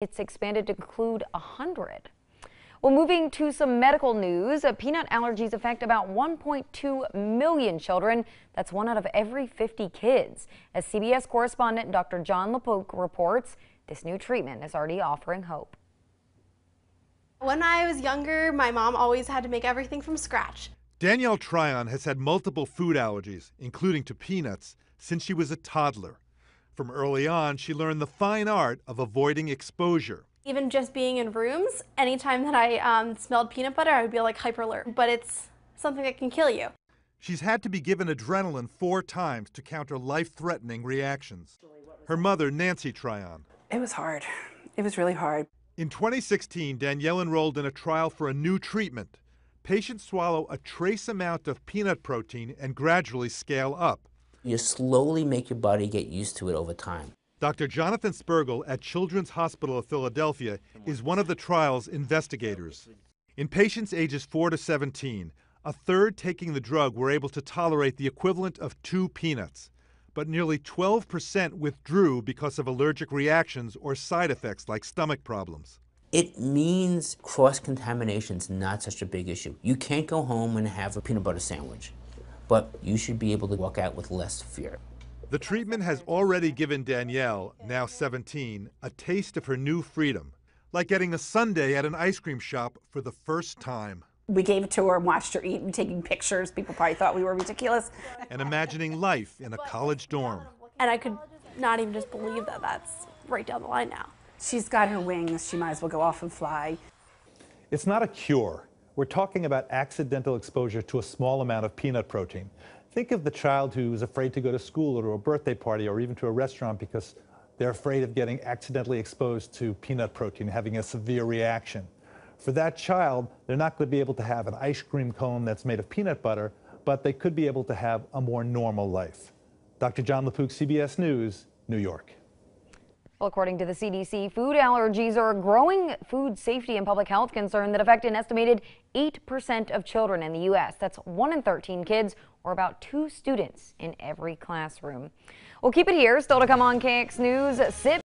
It's expanded to include 100. Well, moving to some medical news, peanut allergies affect about 1.2 million children. That's one out of every 50 kids. As CBS correspondent Dr. John LaPoke reports, this new treatment is already offering hope. When I was younger, my mom always had to make everything from scratch. Danielle Tryon has had multiple food allergies, including to peanuts, since she was a toddler. From early on, she learned the fine art of avoiding exposure. Even just being in rooms, anytime that I um, smelled peanut butter, I would be like hyper alert. But it's something that can kill you. She's had to be given adrenaline four times to counter life threatening reactions. Her mother, Nancy Tryon. It was hard. It was really hard. In 2016, Danielle enrolled in a trial for a new treatment. Patients swallow a trace amount of peanut protein and gradually scale up. You slowly make your body get used to it over time. Dr. Jonathan Spergel at Children's Hospital of Philadelphia is one of the trial's investigators. In patients ages 4 to 17, a third taking the drug were able to tolerate the equivalent of two peanuts, but nearly 12% withdrew because of allergic reactions or side effects like stomach problems. It means cross contamination is not such a big issue. You can't go home and have a peanut butter sandwich but you should be able to walk out with less fear. The treatment has already given Danielle, now 17, a taste of her new freedom, like getting a sundae at an ice cream shop for the first time. We gave it to her and watched her eat and taking pictures. People probably thought we were ridiculous. And imagining life in a college dorm. And I could not even just believe that that's right down the line now. She's got her wings. She might as well go off and fly. It's not a cure we're talking about accidental exposure to a small amount of peanut protein. Think of the child who is afraid to go to school or to a birthday party or even to a restaurant because they're afraid of getting accidentally exposed to peanut protein, having a severe reaction. For that child, they're not going to be able to have an ice cream cone that's made of peanut butter, but they could be able to have a more normal life. Dr. John LaPook, CBS News, New York. Well, according to the CDC, food allergies are a growing food safety and public health concern that affect an estimated 8% of children in the U.S. That's 1 in 13 kids, or about two students in every classroom. We'll keep it here. Still to come on KX News, SIP.